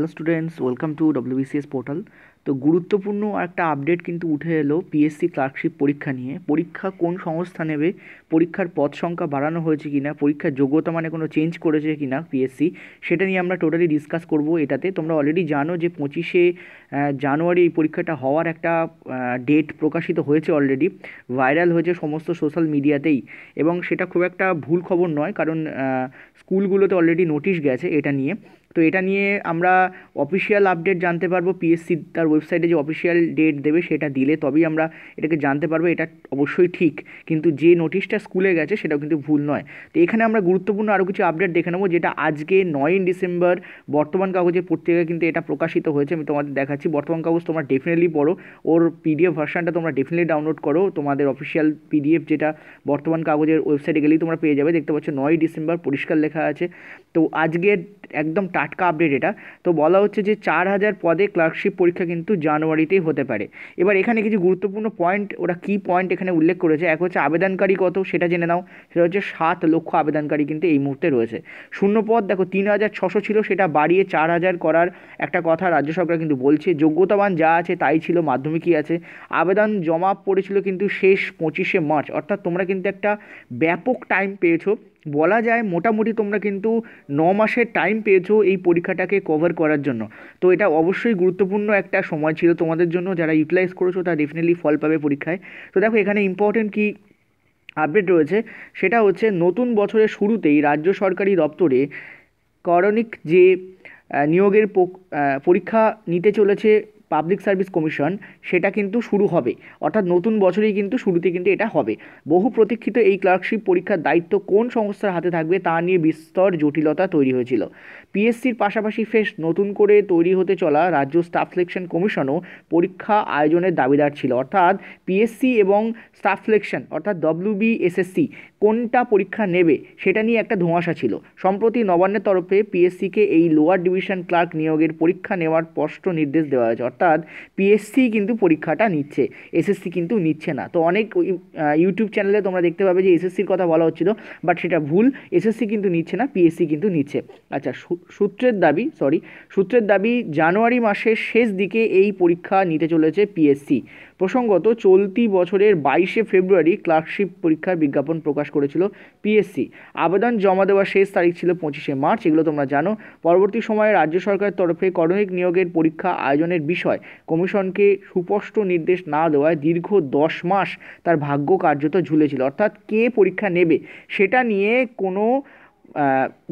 hello students welcome to WBCS portal তো গুরুত্বপূর্ণ একটা আপডেট কিন্তু উঠে এলো পিএসসি ক্লার্কশিপ পরীক্ষা নিয়ে পরীক্ষা কোন সংস্থা নেবে পরীক্ষার পদ সংখ্যা বাড়ানো হয়েছে কিনা পরীক্ষার যোগ্যতা মানে কোনো চেঞ্জ করেছে কিনা পিএসসি সেটা নিয়ে আমরা টোটালি ডিসকাস করব এটাতে তোমরা অলরেডি জানো যে পঁচিশে জানুয়ারি এই পরীক্ষাটা হওয়ার একটা ডেট প্রকাশিত হয়েছে অলরেডি ভাইরাল হয়েছে সমস্ত সোশ্যাল মিডিয়াতেই এবং সেটা খুব একটা ভুল খবর নয় কারণ স্কুলগুলোতে অলরেডি নোটিশ গেছে এটা নিয়ে তো এটা নিয়ে আমরা অফিসিয়াল আপডেট জানতে পারবো পিএসসি তার ওয়েবসাইটে যে অফিসিয়াল ডেট দেবে সেটা দিলে তবেই আমরা এটাকে জানতে পারবো এটা অবশ্যই ঠিক কিন্তু যে নোটিশটা স্কুলে গেছে সেটাও কিন্তু ভুল নয় তো এখানে আমরা গুরুত্বপূর্ণ আরও কিছু আপডেট দেখে নেবো যেটা আজকে নয়ই ডিসেম্বর বর্তমান কাগজের পত্রিকা কিন্তু এটা প্রকাশিত হয়েছে আমি তোমাদের দেখাচ্ছি বর্তমান কাগজ তোমরা ডেফিনেটলি পড়ো ওর পিডিএফ ভার্সানটা তোমরা ডেফিনেটলি ডাউনলোড করো তোমাদের অফিসিয়াল পিডিএফ যেটা বর্তমান কাগজের ওয়েবসাইটে গেলেই তোমরা পেয়ে যাবে দেখতে পাচ্ছ নয় ডিসেম্বর পরিষ্কার লেখা আছে তো আজকের একদম টাটকা আপডেট এটা তো বলা হচ্ছে যে চার হাজার পদে ক্লার্কশিপ পরীক্ষা কিন্তু জানুয়ারিতেই হতে পারে এবার এখানে কিছু গুরুত্বপূর্ণ পয়েন্ট ওরা কী পয়েন্ট এখানে উল্লেখ করেছে এক হচ্ছে আবেদনকারী কত সেটা জেনে নাও সেটা হচ্ছে সাত লক্ষ আবেদনকারী কিন্তু এই মুহূর্তে রয়েছে শূন্য পদ দেখো তিন হাজার ছশো ছিল সেটা বাড়িয়ে চার হাজার করার একটা কথা রাজ্য সরকার কিন্তু বলছে যোগ্যতাবান যা আছে তাই ছিল মাধ্যমিকই আছে আবেদন জমা পড়েছিল কিন্তু শেষ পঁচিশে মার্চ অর্থাৎ তোমরা কিন্তু একটা ব্যাপক টাইম পেয়েছো বলা যায় মোটামুটি তোমরা কিন্তু ন মাসের টাইম পেয়েছো এই পরীক্ষাটাকে কভার করার জন্য তো এটা অবশ্যই গুরুত্বপূর্ণ একটা সময় ছিল তোমাদের জন্য যারা ইউটিলাইজ করেছো তারা ডেফিনেটলি ফল পাবে পরীক্ষায় তো দেখো এখানে ইম্পর্টেন্ট কী আপডেট রয়েছে সেটা হচ্ছে নতুন বছরের শুরুতেই রাজ্য সরকারি দপ্তরে করণিক যে নিয়োগের পরীক্ষা নিতে চলেছে পাবলিক সার্ভিস কমিশন সেটা কিন্তু শুরু হবে অর্থাৎ নতুন বছরেই কিন্তু শুরুতে কিন্তু এটা হবে বহু প্রতীক্ষিত এই ক্লার্কশিপ পরীক্ষার দায়িত্ব কোন সংস্থার হাতে থাকবে তা নিয়ে বিস্তর জটিলতা তৈরি হয়েছিল পিএসসির পাশাপাশি ফেস নতুন করে তৈরি হতে চলা রাজ্য স্টাফ সিলেকশন কমিশনও পরীক্ষা আয়োজনের দাবিদার ছিল অর্থাৎ পিএসসি এবং স্টাফ সিলেকশন অর্থাৎ ডব্লিউবিএসএসসি কোনটা পরীক্ষা নেবে সেটা নিয়ে একটা ধোঁয়াশা ছিল সম্প্রতি নবান্নের তরফে পিএসসিকে এই লোয়ার ডিভিশন ক্লার্ক নিয়োগের পরীক্ষা নেওয়ার স্পষ্ট নির্দেশ দেওয়া হয়েছে অর্থাৎ পিএসসি কিন্তু পরীক্ষাটা নিচ্ছে এসএসসি কিন্তু নিচ্ছে না তো অনেক ইউটিউব চ্যানেলে তোমরা দেখতে পাবে যে এসএসসির কথা বলা হচ্ছিল বাট সেটা ভুল এসএসসি কিন্তু নিচ্ছে না পিএসসি কিন্তু নিচ্ছে আচ্ছা সূত্রের দাবি সরি সূত্রের দাবি জানুয়ারি মাসের শেষ দিকে এই পরীক্ষা নিতে চলেছে পিএসসি প্রসঙ্গত চলতি বছরের বাইশে ফেব্রুয়ারি ক্লার্কশিপ পরীক্ষার বিজ্ঞাপন প্রকাশ করেছিল পিএসসি আবেদন জমা দেওয়ার শেষ তারিখ ছিল পঁচিশে মার্চ এগুলো তোমরা জানো পরবর্তী সময়ে রাজ্য সরকারের তরফে করণিক নিয়োগের পরীক্ষা আয়োজনের বিষয় কমিশনকে সুস্পষ্ট নির্দেশ না দেওয়ায় দীর্ঘ দশ মাস তার ভাগ্য কার্যত ঝুলেছিল অর্থাৎ কে পরীক্ষা নেবে সেটা নিয়ে কোনো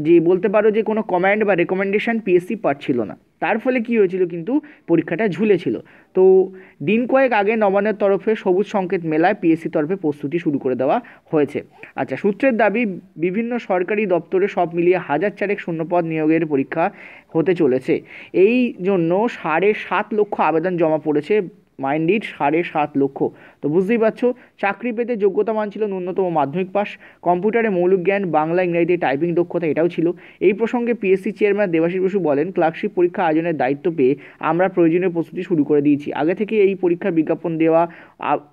যে বলতে পারো যে কোনো কমান্ড বা রেকমেন্ডেশান পিএসসি পাচ্ছিল না তার ফলে কি হয়েছিল কিন্তু পরীক্ষাটা ঝুলেছিল তো দিন কয়েক আগে নবানের তরফে সবুজ সংকেত মেলায় পিএসসি তরফে প্রস্তুতি শুরু করে দেওয়া হয়েছে আচ্ছা সূত্রের দাবি বিভিন্ন সরকারি দপ্তরে সব মিলিয়ে হাজার চারেক শূন্যপদ নিয়োগের পরীক্ষা হতে চলেছে এই জন্য সাড়ে সাত লক্ষ আবেদন জমা পড়েছে মাইন্ডেড সাড়ে সাত লক্ষ তো বুঝতেই পারছো চাকরি পেতে যোগ্যতা মান ছিল ন্যূনতম মাধ্যমিক পাস কম্পিউটারে মৌলিক জ্ঞান বাংলা ইংরাজিতে টাইপিং দক্ষতা এটাও ছিল এই প্রসঙ্গে পিএসসি চেয়ারম্যান দেবাশিস বসু বলেন ক্লার্কশিপ পরীক্ষা আয়োজনের দায়িত্ব পেয়ে আমরা প্রয়োজনীয় প্রস্তুতি শুরু করে দিয়েছি আগে থেকে এই পরীক্ষার বিজ্ঞাপন দেওয়া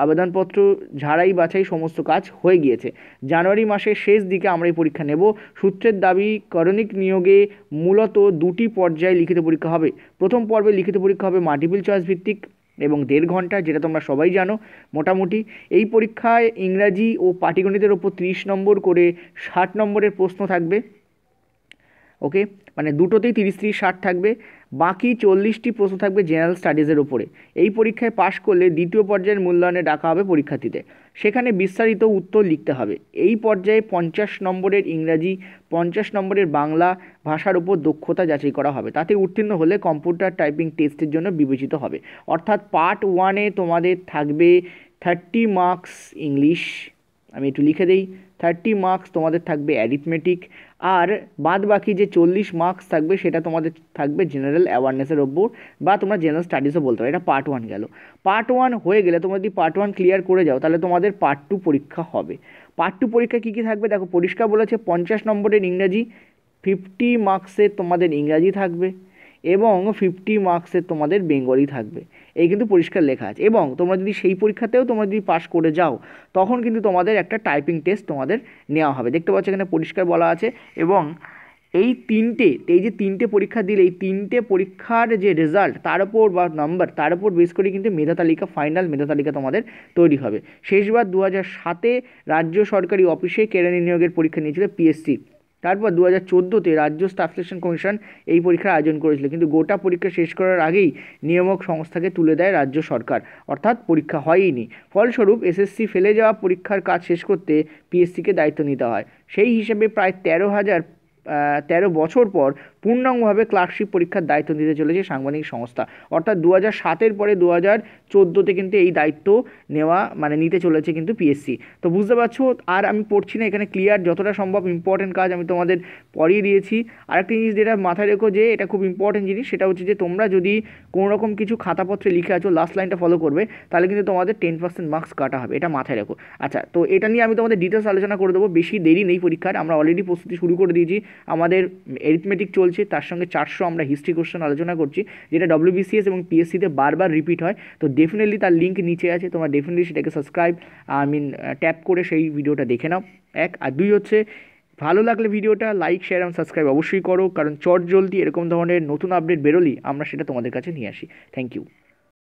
আবেদনপত্র ঝাড়াই বাছাই সমস্ত কাজ হয়ে গিয়েছে জানুয়ারি মাসের শেষ দিকে আমরা এই পরীক্ষা নেব সূত্রের দাবি করণিক নিয়োগে মূলত দুটি পর্যায়ে লিখিত পরীক্ষা হবে প্রথম পর্বে লিখিত পরীক্ষা হবে মাল্টিপল চয়েস ভিত্তিক এবং দেড় ঘন্টা যেটা তোমরা সবাই জানো মোটামুটি এই পরীক্ষায় ইংরাজি ও পাটিগণিতের ওপর তিরিশ নম্বর করে ষাট নম্বরের প্রশ্ন থাকবে ওকে মানে দুটোতেই তিরিশ তিরিশ ষাট থাকবে বাকি চল্লিশটি প্রশ্ন থাকবে জেনারেল স্টাডিজের ওপরে এই পরীক্ষায় পাশ করলে দ্বিতীয় পর্যায়ের মূল্যায়নে ডাকা হবে পরীক্ষার্থীতে সেখানে বিস্তারিত উত্তর লিখতে হবে এই পর্যায়ে পঞ্চাশ নম্বরের ইংরাজি পঞ্চাশ নম্বরের বাংলা ভাষার ওপর দক্ষতা যাচাই করা হবে তাতে উত্তীর্ণ হলে কম্পিউটার টাইপিং টেস্টের জন্য বিবেচিত হবে অর্থাৎ পার্ট ওয়ানে তোমাদের থাকবে থার্টি মার্কস ইংলিশ আমি একটু লিখে দিই থার্টি মার্কস তোমাদের থাকবে অ্যারিথমেটিক আর বাদ বাকি যে চল্লিশ মার্কস থাকবে সেটা তোমাদের থাকবে জেনারেল অ্যাওয়ারনেসের ওপর বা তোমরা জেনারেল স্টাডিজও বলতে পারো এটা পার্ট ওয়ান গেল পার্ট ওয়ান হয়ে গেলে তোমরা যদি পার্ট ওয়ান ক্লিয়ার করে যাও তাহলে তোমাদের পার্ট টু পরীক্ষা হবে পার্ট টু পরীক্ষা কী কী থাকবে দেখো পরিষ্কার বলেছে পঞ্চাশ নম্বরের ইংরাজি ফিফটি মার্কসের তোমাদের ইংরাজি থাকবে এবং ফিফটি মার্কসের তোমাদের বেঙ্গলি থাকবে এই কিন্তু পরিষ্কার লেখা আছে এবং তোমরা যদি সেই পরীক্ষাতেও তোমরা যদি পাশ করে যাও তখন কিন্তু তোমাদের একটা টাইপিং টেস্ট তোমাদের নেওয়া হবে দেখতে পাচ্ছ এখানে পরিষ্কার বলা আছে এবং এই তিনটে এই যে তিনটে পরীক্ষা দিলে এই তিনটে পরীক্ষার যে রেজাল্ট তার উপর বা নাম্বার তার উপর বেস করে কিন্তু মেধা তালিকা ফাইনাল মেধা তালিকা তোমাদের তৈরি হবে শেষবার দু হাজার সাতে রাজ্য সরকারি অফিসে কেরানি নিয়োগের পরীক্ষা নিয়েছিল পিএসসি তারপর দু হাজার চোদ্দোতে রাজ্য স্টাফ সিলেকশন কমিশন এই পরীক্ষার আয়োজন করেছিল কিন্তু গোটা পরীক্ষা শেষ করার আগেই নিয়ামক সংস্থাকে তুলে দেয় রাজ্য সরকার অর্থাৎ পরীক্ষা হয়ইনি ফলস্বরূপ এসএসসি ফেলে যাওয়া পরীক্ষার কাজ শেষ করতে পিএসসিকে দায়িত্ব নিতে হয় সেই হিসেবে প্রায় তেরো হাজার তেরো বছর পর পূর্ণাঙ্গভাবে ক্লার্কশিপ পরীক্ষার দায়িত্ব দিতে চলেছে সাংবাদিক সংস্থা অর্থাৎ দু হাজার সাতের পরে দু হাজার চোদ্দোতে কিন্তু এই দায়িত্ব নেওয়া মানে নিতে চলেছে কিন্তু পিএসসি তো বুঝতে পারছো আর আমি পড়ছি না এখানে ক্লিয়ার যতটা সম্ভব ইম্পর্টেন্ট কাজ আমি তোমাদের পড়িয়ে দিয়েছি আরেকটা জিনিস যেটা মাথায় রেখো যে এটা খুব ইম্পর্টেন্ট জিনিস সেটা হচ্ছে যে তোমরা যদি কোনো রকম কিছু খাতাপত্রে লিখে আছো লাস্ট লাইনটা ফলো করবে তাহলে কিন্তু তোমাদের টেন পার্সেন্ট মার্কস কাটা হবে এটা মাথায় রেখো আচ্ছা তো এটা নিয়ে আমি তোমাদের ডিটেলস আলোচনা করে দেবো বেশি দেরি নেই পরীক্ষার আমরা অলরেডি প্রস্তুতি শুরু করে দিয়েছি আমাদের এরিথমেটিক চলছে চলছে তার সঙ্গে চারশো আমরা হিস্ট্রি কোশ্চেন আলোচনা করছি যেটা ডব্লিউবিসিএস এবং পিএসসিতে বারবার রিপিট হয় তো ডেফিনেটলি তার লিঙ্ক নিচে আছে তোমরা ডেফিনেটলি সেটাকে সাবস্ক্রাইব আই মিন ট্যাপ করে সেই ভিডিওটা দেখে নাও এক আর দুই হচ্ছে ভালো লাগলে ভিডিওটা লাইক শেয়ার এবং সাবস্ক্রাইব অবশ্যই করো কারণ চট জলদি এরকম ধরনের নতুন আপডেট বেরোলি আমরা সেটা তোমাদের কাছে নিয়ে আসি থ্যাংক ইউ